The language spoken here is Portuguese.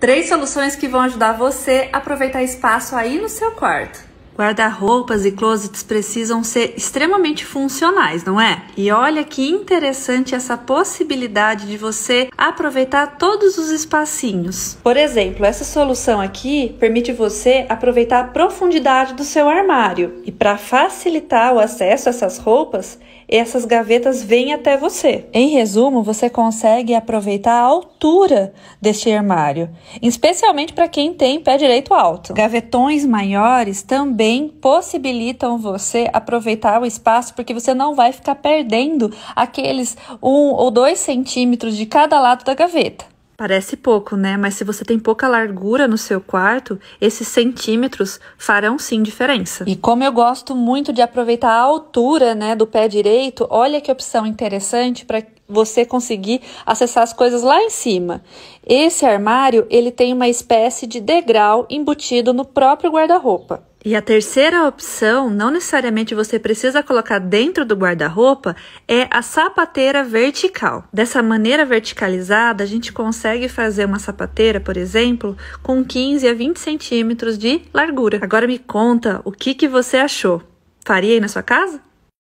Três soluções que vão ajudar você a aproveitar espaço aí no seu quarto. Guarda-roupas e closets precisam ser extremamente funcionais, não é? E olha que interessante essa possibilidade de você aproveitar todos os espacinhos. Por exemplo, essa solução aqui permite você aproveitar a profundidade do seu armário. E para facilitar o acesso a essas roupas, essas gavetas vêm até você. Em resumo, você consegue aproveitar a altura deste armário, especialmente para quem tem pé direito alto. Gavetões maiores também também possibilitam você aproveitar o espaço, porque você não vai ficar perdendo aqueles um ou dois centímetros de cada lado da gaveta. Parece pouco, né? Mas se você tem pouca largura no seu quarto, esses centímetros farão sim diferença. E como eu gosto muito de aproveitar a altura, né, do pé direito, olha que opção interessante para você conseguir acessar as coisas lá em cima. Esse armário, ele tem uma espécie de degrau embutido no próprio guarda-roupa. E a terceira opção, não necessariamente você precisa colocar dentro do guarda-roupa, é a sapateira vertical. Dessa maneira verticalizada, a gente consegue fazer uma sapateira, por exemplo, com 15 a 20 centímetros de largura. Agora me conta o que, que você achou. Faria aí na sua casa?